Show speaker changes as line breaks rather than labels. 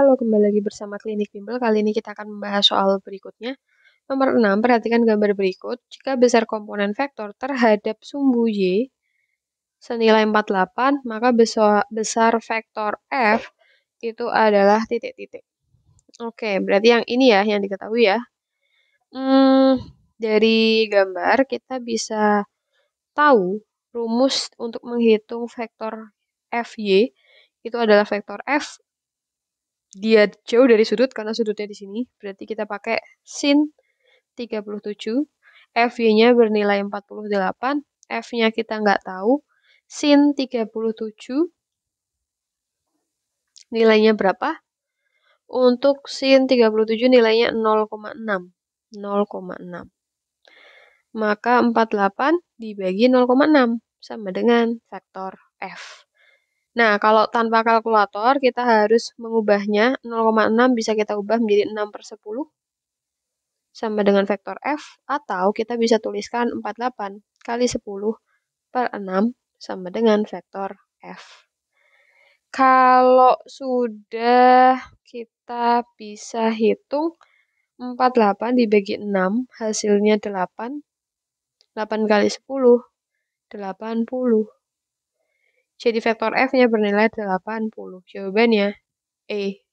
Halo, kembali lagi bersama Klinik Bimbel. Kali ini kita akan membahas soal berikutnya. Nomor 6, perhatikan gambar berikut. Jika besar komponen vektor terhadap sumbu Y senilai 48, maka besar vektor F itu adalah titik-titik. Oke, berarti yang ini ya, yang diketahui ya. Hmm, dari gambar kita bisa tahu rumus untuk menghitung vektor FY itu adalah vektor F dia jauh dari sudut karena sudutnya di sini. Berarti kita pakai sin 37. FY-nya bernilai 48. F-nya kita nggak tahu. Sin 37 nilainya berapa? Untuk sin 37 nilainya 0,6. 0,6. Maka 48 dibagi 0,6 sama dengan vektor F. Nah, kalau tanpa kalkulator kita harus mengubahnya 0,6 bisa kita ubah menjadi 6 per 10 sama dengan vektor F atau kita bisa tuliskan 48 kali 10 per 6 sama dengan vektor F. Kalau sudah kita bisa hitung 48 dibagi 6 hasilnya 8. 8 kali 10 80. Jadi vektor F-nya bernilai 80. Jawabannya E.